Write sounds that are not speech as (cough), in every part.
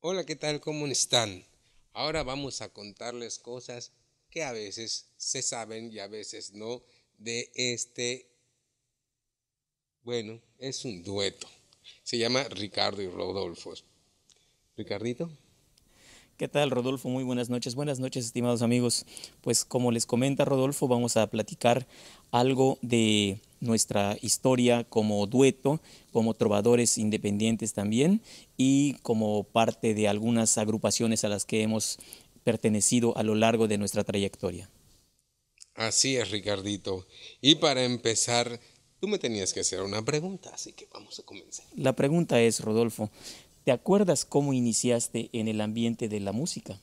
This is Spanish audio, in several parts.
Hola, ¿qué tal? ¿Cómo están? Ahora vamos a contarles cosas que a veces se saben y a veces no de este, bueno, es un dueto. Se llama Ricardo y Rodolfo. Ricardito. ¿Qué tal, Rodolfo? Muy buenas noches. Buenas noches, estimados amigos. Pues como les comenta Rodolfo, vamos a platicar algo de nuestra historia como dueto, como trovadores independientes también y como parte de algunas agrupaciones a las que hemos pertenecido a lo largo de nuestra trayectoria. Así es, Ricardito. Y para empezar, tú me tenías que hacer una pregunta, así que vamos a comenzar. La pregunta es, Rodolfo, ¿Te acuerdas cómo iniciaste en el ambiente de la música?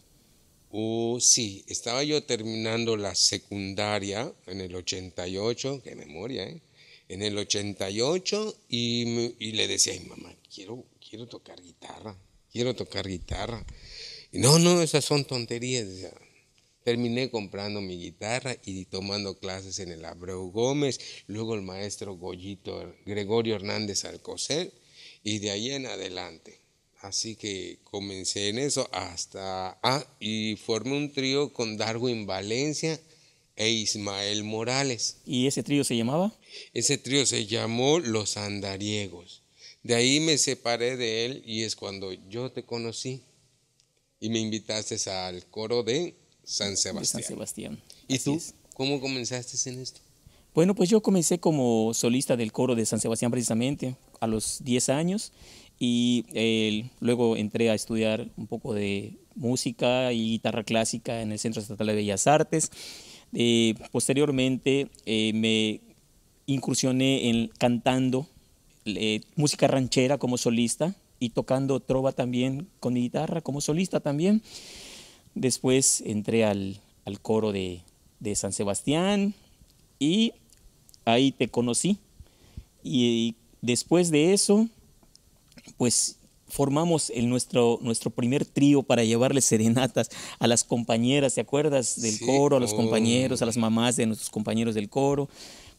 Oh, sí, estaba yo terminando la secundaria en el 88, qué memoria, ¿eh? En el 88 y, y le decía ay, mamá, quiero, quiero tocar guitarra, quiero tocar guitarra. Y no, no, esas son tonterías. terminé comprando mi guitarra y tomando clases en el Abreu Gómez, luego el maestro Goyito Gregorio Hernández Alcocer y de ahí en adelante. Así que comencé en eso hasta... Ah, y formé un trío con Darwin Valencia e Ismael Morales. ¿Y ese trío se llamaba? Ese trío se llamó Los Andariegos. De ahí me separé de él y es cuando yo te conocí y me invitaste al coro de San Sebastián. Sebastián. ¿Y tú cómo comenzaste en esto? Bueno, pues yo comencé como solista del coro de San Sebastián precisamente a los 10 años y eh, luego entré a estudiar un poco de música y guitarra clásica en el Centro Estatal de Bellas Artes. Eh, posteriormente eh, me incursioné en cantando música ranchera como solista y tocando trova también con mi guitarra como solista también. Después entré al, al coro de, de, San Sebastián y ahí te conocí. y Después de eso, pues formamos nuestro, nuestro primer trío para llevarle serenatas a las compañeras, ¿te acuerdas? Del coro, a los compañeros, a las mamás de nuestros compañeros del coro,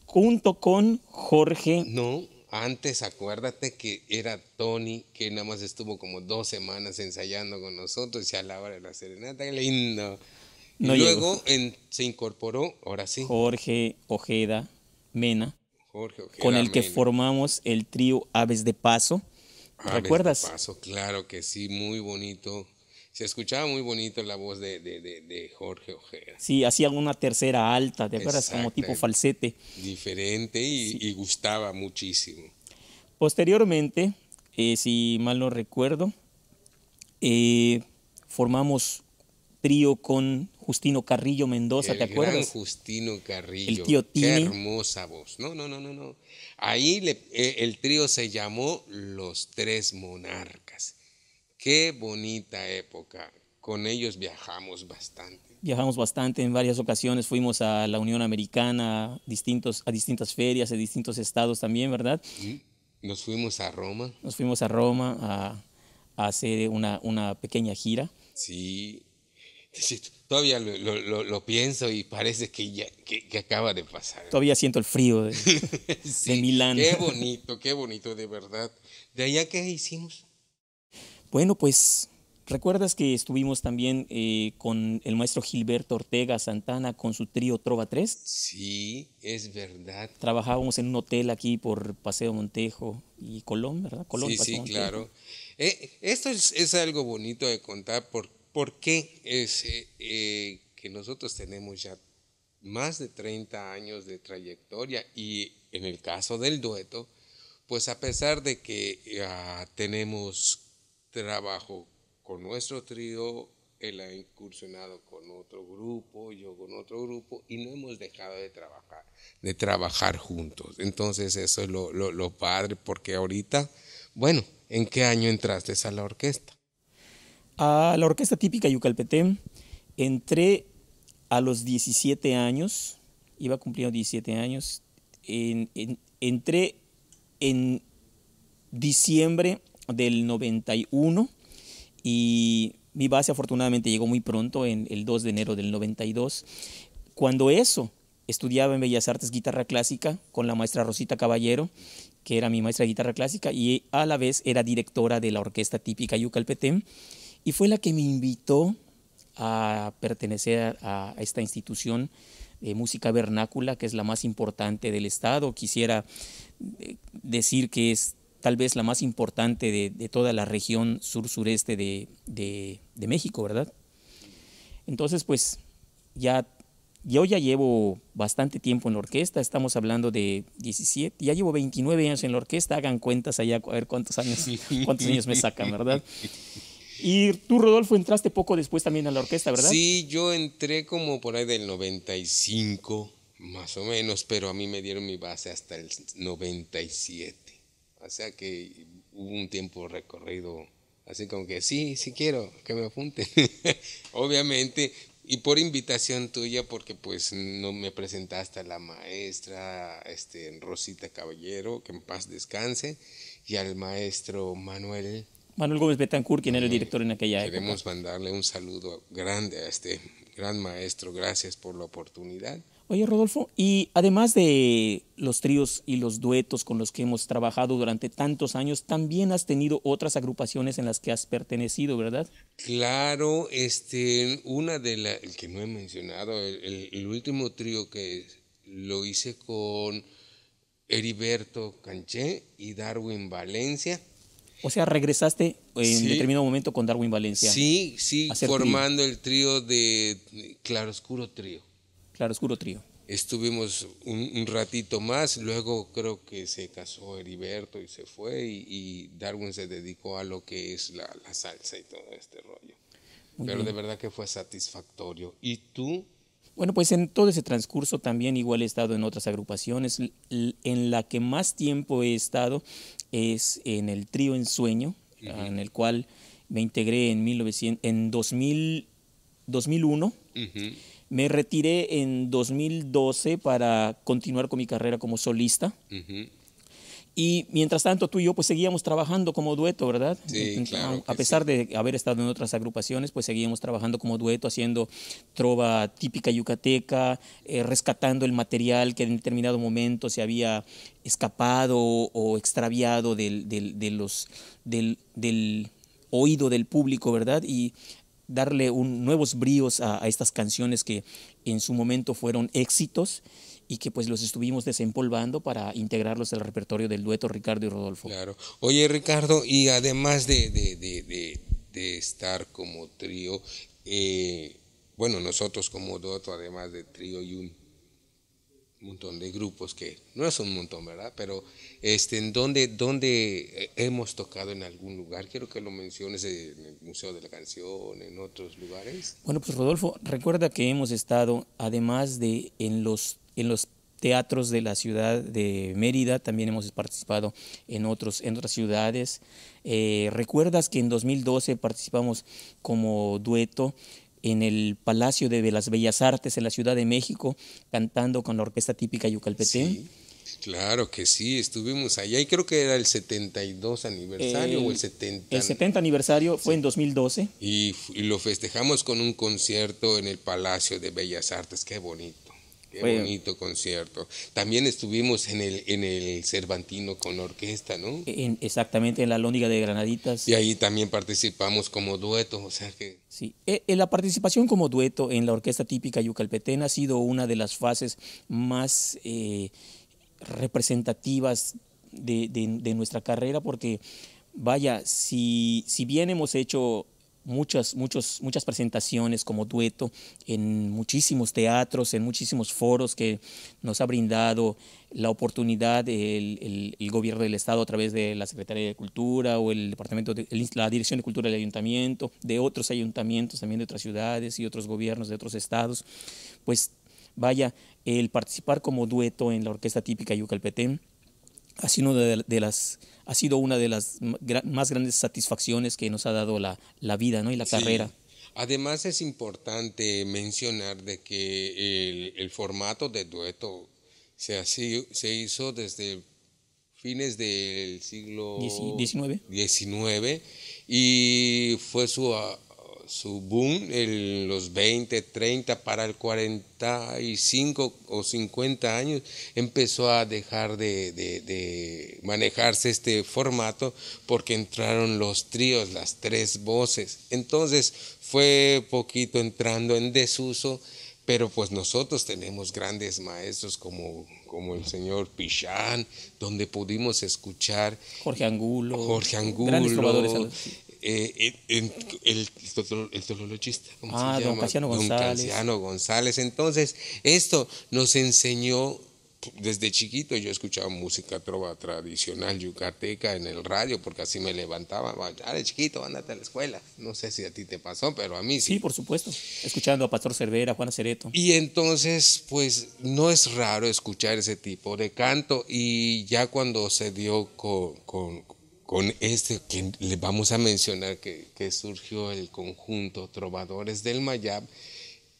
junto con Jorge. No, antes acuérdate que era Tony, que nada más estuvo como dos semanas ensayando con nosotros y a la hora de la serenata, qué lindo. y luego se incorporó, ahora sí. Jorge Ojeda Mena con el que formamos el trío Aves de Paso. ¿Recuerdas? Aves De paso, claro que sí, muy bonito. Se escuchaba muy bonito la voz de, de, Jorge Ojeda. Sí, hacía una tercera alta, ¿te acuerdas? Como tipo falsete. Diferente y, gustaba muchísimo. Posteriormente, eh, si mal no recuerdo, eh, formamos trío con Justino Carrillo Mendoza, ¿te acuerdas? Justino Carrillo. El tío Tini. Qué hermosa voz. No, no, no, no, no. Ahí eh, el trío se llamó Los Tres Monarcas. Qué bonita época. Con ellos viajamos bastante. Viajamos bastante en varias ocasiones. Fuimos a la Unión Americana, distintos, a distintas ferias, a distintos estados también, ¿verdad? Nos fuimos a Roma. Nos fuimos a Roma a, hacer una, una pequeña gira. Sí, Sí, todavía lo, pienso y parece que ya acaba de pasar. Todavía siento el frío de, (laughs) Milán. Qué (laughs) bonito, qué bonito, de verdad. ¿De allá qué hicimos? Bueno, pues recuerdas que estuvimos también eh, con el maestro Gilberto Ortega Santana con su trío Trova 3. Sí, es verdad. Trabajábamos en un hotel aquí por Paseo Montejo y Colón, ¿verdad? Colón, sí, sí, claro. Eh, esto es, es algo bonito de contar porque ¿Por qué es eh, que nosotros tenemos ya más de 30 años de trayectoria y en el caso del dueto, pues a pesar de que ah, tenemos trabajo con nuestro trío, él ha incursionado con otro grupo, yo con otro grupo, y no hemos dejado de trabajar, de trabajar juntos. Entonces eso es lo padre, porque ahorita, bueno, ¿en qué año entraste a la orquesta? A la orquesta típica Yucalpetén entré a los 17 años, iba cumpliendo 17 años, entré en diciembre del 91 y mi base afortunadamente llegó muy pronto, en el 2 de enero del 92. Cuando eso, estudiaba en Bellas Artes guitarra clásica con la maestra Rosita Caballero, que era mi maestra de guitarra clásica y a la vez era directora de la orquesta típica Yucalpetén y fue la que me invitó a pertenecer a, esta institución de música vernácula, que es la más importante del Estado. Quisiera eh, decir que es tal vez la más importante de, toda la región sur-sureste de, México, ¿verdad? Entonces, pues ya, yo ya llevo bastante tiempo en la orquesta, estamos hablando de 17, ya llevo 29 años en la orquesta, hagan cuentas allá a ver cuántos años, (laughs) cuántos años me sacan, ¿verdad? (laughs) Y tú, Rodolfo, entraste poco después también a la orquesta, ¿verdad? Sí, yo entré como por ahí del 95, más o menos, pero a mí me dieron mi base hasta el 97. O sea que hubo un tiempo recorrido, así como que sí, sí quiero que me apunten. (laughs) Obviamente, y por invitación tuya, porque pues no me presentaste a la maestra este, Rosita Caballero, que en paz descanse, y al maestro Manuel Manuel Gómez Betancourt, quien era el director en aquella época. Queremos mandarle un saludo grande a este gran maestro. Gracias por la oportunidad. Oye, Rodolfo, y además de los tríos y los duetos con los que hemos trabajado durante tantos años, también has tenido otras agrupaciones en las que has pertenecido, ¿verdad? Claro, este, una de las que no he mencionado, el, el último trío que lo hice con Heriberto Canché y Darwin Valencia o sea, regresaste en determinado momento con Darwin Valencia. Sí, sí, formando el trío de Claroscuro Trío. Claroscuro Trío. Estuvimos un, ratito más, luego creo que se casó Heriberto y se fue y, Darwin se dedicó a lo que es la, la salsa y todo este rollo. Pero de verdad que fue satisfactorio. ¿Y tú? Bueno, pues en todo ese transcurso también igual he estado en otras agrupaciones. En la que más tiempo he estado es en el trío En Sueño, ah, en el cual me integré en, 2001. Me retiré en 2012 para continuar con mi carrera como solista. Y mientras tanto tú y yo pues seguíamos trabajando como dueto, ¿verdad? Sí, claro. A, pesar de haber estado en otras agrupaciones, pues seguíamos trabajando como dueto, haciendo trova típica yucateca, eh, rescatando el material que en determinado momento se había escapado o extraviado del, del, oído del público, ¿verdad? Y darle un, nuevos bríos a, estas canciones que en su momento fueron éxitos y que pues los estuvimos desempolvando para integrarlos al repertorio del dueto Ricardo y Rodolfo. Claro. Oye Ricardo, y además de, estar como trío, eh, bueno, nosotros como dueto, además de trío y un montón de grupos que no es un montón, ¿verdad? Pero este, en donde, donde hemos tocado en algún lugar, quiero que lo menciones en el Museo de la Canción, en otros lugares. Bueno, pues Rodolfo, recuerda que hemos estado, además de en los, en los teatros de la ciudad de Mérida, también hemos participado en, otros, en otras ciudades. Eh, Recuerdas que en 2012 participamos como dueto en el Palacio de las Bellas Artes en la Ciudad de México, cantando con la orquesta típica yucalpetén. Claro que sí, estuvimos allá y creo que era el 72 aniversario o el 70. El 70 aniversario fue en 2012. y, lo festejamos con un concierto en el Palacio de Bellas Artes, qué bonito. Qué bonito concierto. También estuvimos en el, en el Cervantino con orquesta, ¿no? exactamente, en la Lóndiga de Granaditas. Y ahí también participamos como dueto, o sea que... Sí, eh, eh, la participación como dueto en la orquesta típica yucalpetén ha sido una de las fases más eh, representativas de, nuestra carrera porque, vaya, si, si bien hemos hecho muchas, muchas muchas presentaciones como dueto en muchísimos teatros, en muchísimos foros que nos ha brindado la oportunidad el, gobierno del Estado a través de la Secretaría de Cultura o el Departamento la Dirección de Cultura del Ayuntamiento, de otros ayuntamientos también de otras ciudades y otros gobiernos de otros estados, pues vaya, el participar como dueto en la orquesta típica Yucalpetén ha sido una de, las, ha sido una de las más grandes satisfacciones que nos ha dado la, vida ¿no? y la carrera. Además es importante mencionar de que el, formato de dueto se, se hizo desde fines del siglo XIX. y fue su su boom en los 20, 30, para el 45 o 50 años, empezó a dejar de, manejarse este formato porque entraron los tríos, las tres voces. Entonces fue poquito entrando en desuso. Pero pues nosotros tenemos grandes maestros como, como el señor Pichán, donde pudimos escuchar. Jorge Angulo. Jorge Angulo. Eh, eh, el, el, tololochista, ¿cómo se ah, llama? don Casiano González. Entonces, esto nos enseñó desde chiquito yo escuchaba música trova tradicional yucateca en el radio porque así me levantaba. Dale, chiquito, ándate a la escuela. No sé si a ti te pasó, pero a mí sí. Sí, por supuesto. Escuchando a Pastor Cervera, Juan Acereto. Y entonces, pues no es raro escuchar ese tipo de canto y ya cuando se dio con con este que le vamos a mencionar que, surgió el conjunto Trovadores del Mayab,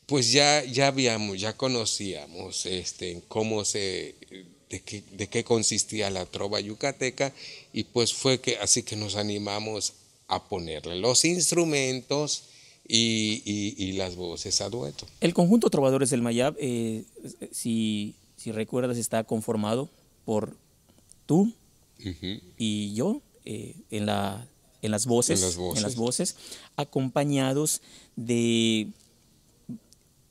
pues ya, ya habíamos, ya conocíamos este, cómo se, de qué, consistía la trova yucateca y pues fue que así que nos animamos a ponerle los instrumentos y, las voces a dueto. El conjunto Trovadores del Mayab, eh, si, recuerdas, está conformado por tú, y yo eh, en, las voces, en, las voces, acompañados de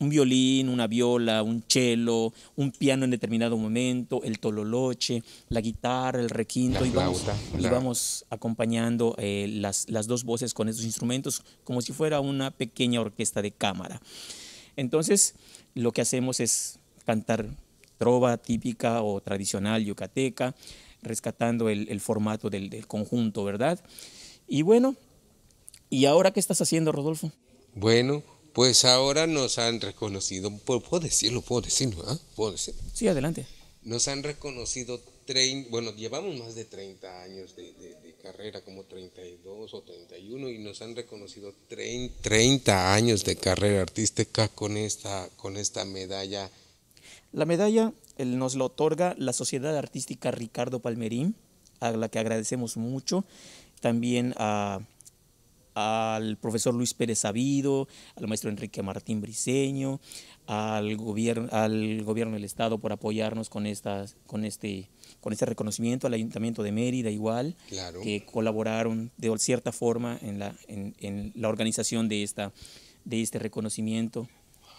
un violín, una viola, un cello, un piano en determinado momento, el tololoche, la guitarra, el requinto, y, vamos, vamos, acompañando eh, las, las, dos voces con esos instrumentos como si fuera una pequeña orquesta de cámara. Entonces, lo que hacemos es cantar trova típica o tradicional yucateca, rescatando el, el formato del, del, conjunto, ¿verdad? Y bueno, ¿y ahora qué estás haciendo, Rodolfo? Bueno, pues ahora nos han reconocido, puedo decirlo, puedo decirlo, ¿ah? Puedo decirlo. Sí, adelante. Nos han reconocido, trein, bueno, llevamos más de 30 años de, carrera, como 32 o 31, y nos han reconocido 30 años de carrera artística con esta, con esta medalla la medalla nos la otorga la Sociedad Artística Ricardo Palmerín, a la que agradecemos mucho, también al profesor Luis Pérez Sabido, al maestro Enrique Martín Briceño, al gobierno, al gobierno del Estado por apoyarnos con, con, este, con este reconocimiento, al Ayuntamiento de Mérida igual, que colaboraron de cierta forma en la, organización de, esta, de este reconocimiento.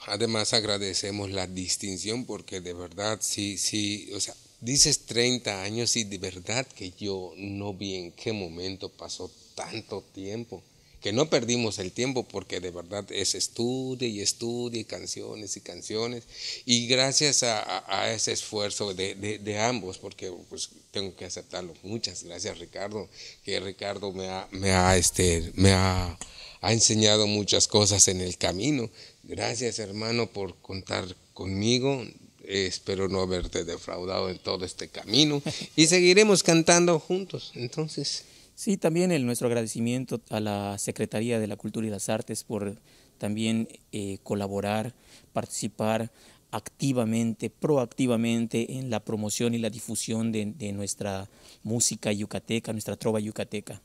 Además agradecemos la distinción porque de verdad, sí, sí, o sea, dices 30 años y de verdad que yo no vi en qué momento pasó tanto tiempo, que no perdimos el tiempo porque de verdad es estudio y estudia y canciones y canciones y gracias a, ese esfuerzo de, de, de, ambos, porque pues tengo que aceptarlo, muchas gracias Ricardo, que Ricardo me ha, me ha, este, me ha, ha enseñado muchas cosas en el camino Gracias hermano por contar conmigo. Eh, espero no haberte defraudado en todo este camino y (laughs) seguiremos cantando juntos. Entonces. Sí, también el, nuestro agradecimiento a la Secretaría de la Cultura y las Artes por también eh, colaborar, participar activamente, proactivamente en la promoción y la difusión de nuestra música yucateca, nuestra trova yucateca.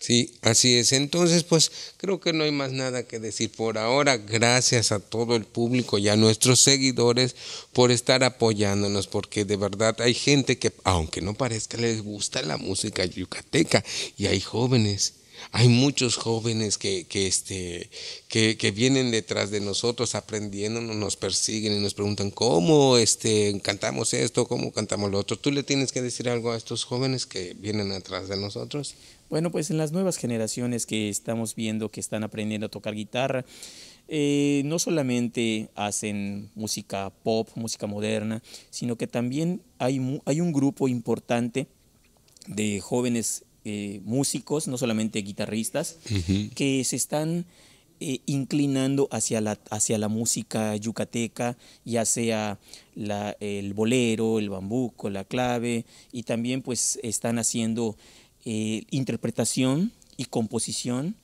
Sí, así es. Entonces, pues creo que no hay más nada que decir por ahora. Gracias a todo el público y a nuestros seguidores por estar apoyándonos, porque de verdad hay gente que, aunque no parezca, les gusta la música yucateca y hay jóvenes. Hay muchos jóvenes que, que, este, que, que vienen detrás de nosotros aprendiéndonos, nos persiguen y nos preguntan cómo este, cantamos esto, cómo cantamos lo otro. ¿Tú le tienes que decir algo a estos jóvenes que vienen atrás de nosotros? Bueno, pues en las nuevas generaciones que estamos viendo que están aprendiendo a tocar guitarra, eh, no solamente hacen música pop, música moderna, sino que también hay, hay un grupo importante de jóvenes eh, músicos, no solamente guitarristas, que se están eh, inclinando hacia la, hacia la música yucateca, ya sea el bolero, el bambuco, la clave, y también pues están haciendo eh, interpretación y composición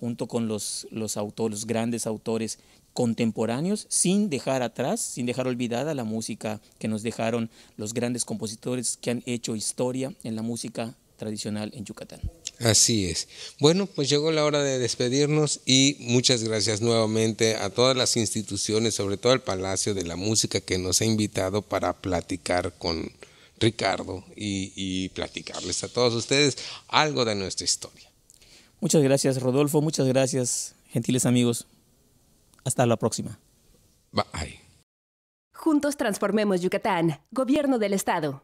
junto con los, los autores, los grandes autores contemporáneos, sin dejar atrás, sin dejar olvidada la música que nos dejaron los grandes compositores que han hecho historia en la música tradicional en Yucatán. Así es. Bueno, pues llegó la hora de despedirnos y muchas gracias nuevamente a todas las instituciones, sobre todo al Palacio de la Música, que nos ha invitado para platicar con Ricardo y, platicarles a todos ustedes algo de nuestra historia. Muchas gracias, Rodolfo. Muchas gracias, gentiles amigos. Hasta la próxima. Bye. Juntos transformemos Yucatán. Gobierno del Estado.